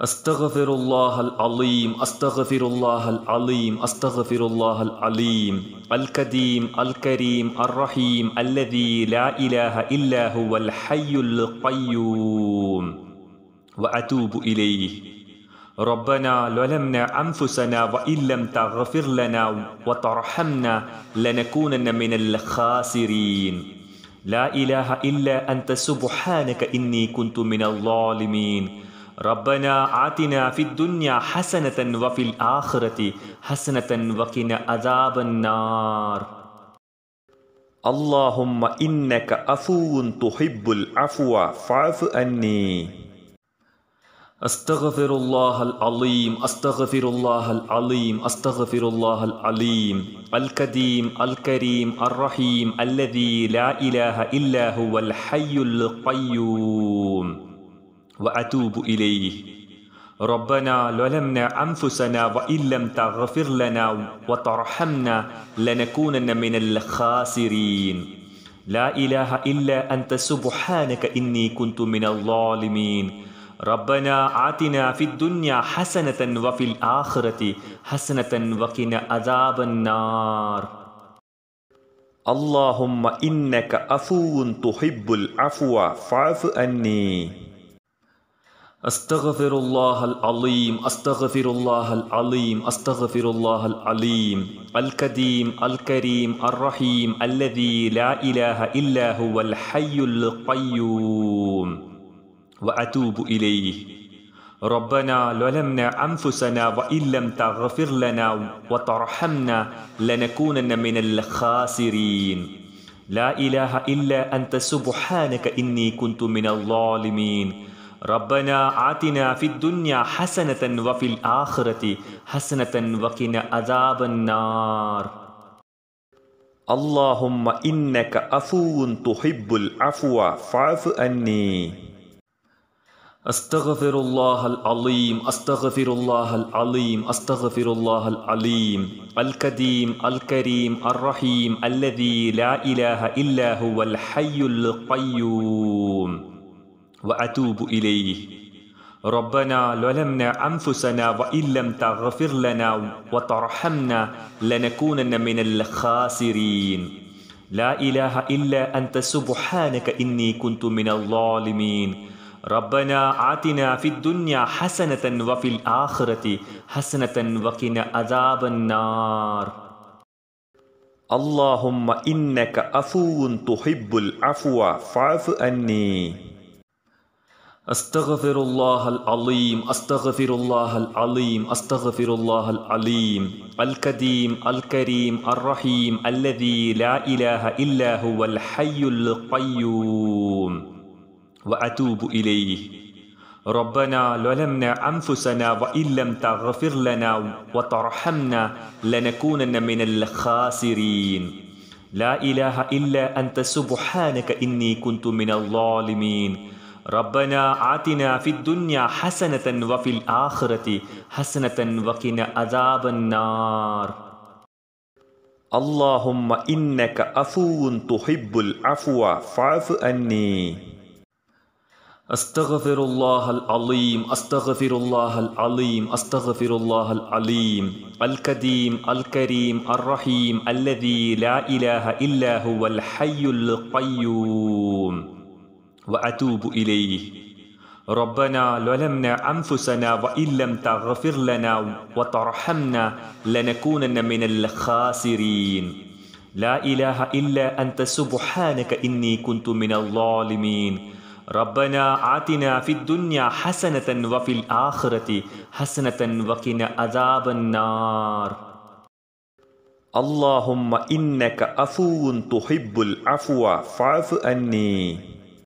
أستغفر الله العظيم أستغفر الله العظيم أستغفر الله العظيم القديم الكريم الرحيم الذي لا إله إلا هو الحي القيوم وأتوب إليه ربنا ظلمنا أنفسنا وإن لم تغفر لنا وترحمنا لنكونن من الخاسرين لا إله إلا أنت سبحانك إني كنت من الظالمين ربنا آتنا في الدنيا حسنة وفي الآخرة حسنة وقنا عذاب النار اللهم إنك عفو تحب العفو فاعف عني أستغفر الله العليم أستغفر الله العليم أستغفر الله العليم القديم الكريم الرحيم الذي لا إله إلا هو الحي القيوم وأتوب إليه ربنا ظلمنا أنفسنا وإن لم تغفر لنا وترحمنا لنكونن من الخاسرين لا إله إلا أنت سبحانك إني كنت من الظالمين ربنا آتنا في الدنيا حسنة وفي الآخرة حسنة وقنا عذاب النار اللهم إنك عفو تحب العفو فاعف عني أستغفر الله العظيم أستغفر الله العظيم أستغفر الله العليم القديم الكريم الرحيم الذي لا إله إلا هو الحي القيوم وأتوب إليه ربنا ظلمنا أنفسنا وإن لم تغفر لنا وترحمنا لنكونن من الخاسرين لا إله إلا أنت سبحانك إني كنت من الظالمين ربنا آتنا في الدنيا حسنة وفي الآخرة حسنة وقنا عذاب النار اللهم إنك عفو تحب العفو فاعف عني أستغفر الله العظيم أستغفر الله العظيم أستغفر الله العليم القديم الكريم الرحيم الذي لا إله إلا هو الحي القيوم وأتوب إليه ربنا ظلمنا أنفسنا وإن لم تغفر لنا وترحمنا لنكونن من الخاسرين لا إله إلا أنت سبحانك إني كنت من الظالمين ربنا آتنا في الدنيا حسنة وفي الآخرة حسنة وقنا عذاب النار اللهم إنك عفو تحب العفو فاعف عني أستغفر الله العظيم أستغفر الله العظيم أستغفر الله العظيم القديم الكريم الرحيم الذي لا إله إلا هو الحي القيوم وأتوب إليه ربنا ظلمنا أنفسنا وإن لم تغفر لنا وترحمنا لنكونن من الخاسرين لا إله إلا أنت سبحانك إني كنت من الظالمين ربنا آتنا في الدنيا حسنة وفي الآخرة حسنة وقنا عذاب النار اللهم إنك عفو تحب العفو فاعف عني أستغفر الله العظيم أستغفر الله العظيم أستغفر الله العظيم القديم الكريم الرحيم الذي لا إله إلا هو الحي القيوم وأتوب إليه ربنا ظلمنا أنفسنا وإن لم تغفر لنا وترحمنا لنكونن من الخاسرين لا إله إلا أنت سبحانك إني كنت من الظالمين ربنا آتنا في الدنيا حسنة وفي الآخرة حسنة وقنا عذاب النار اللهم إنك عفو تحب العفو فاعف عني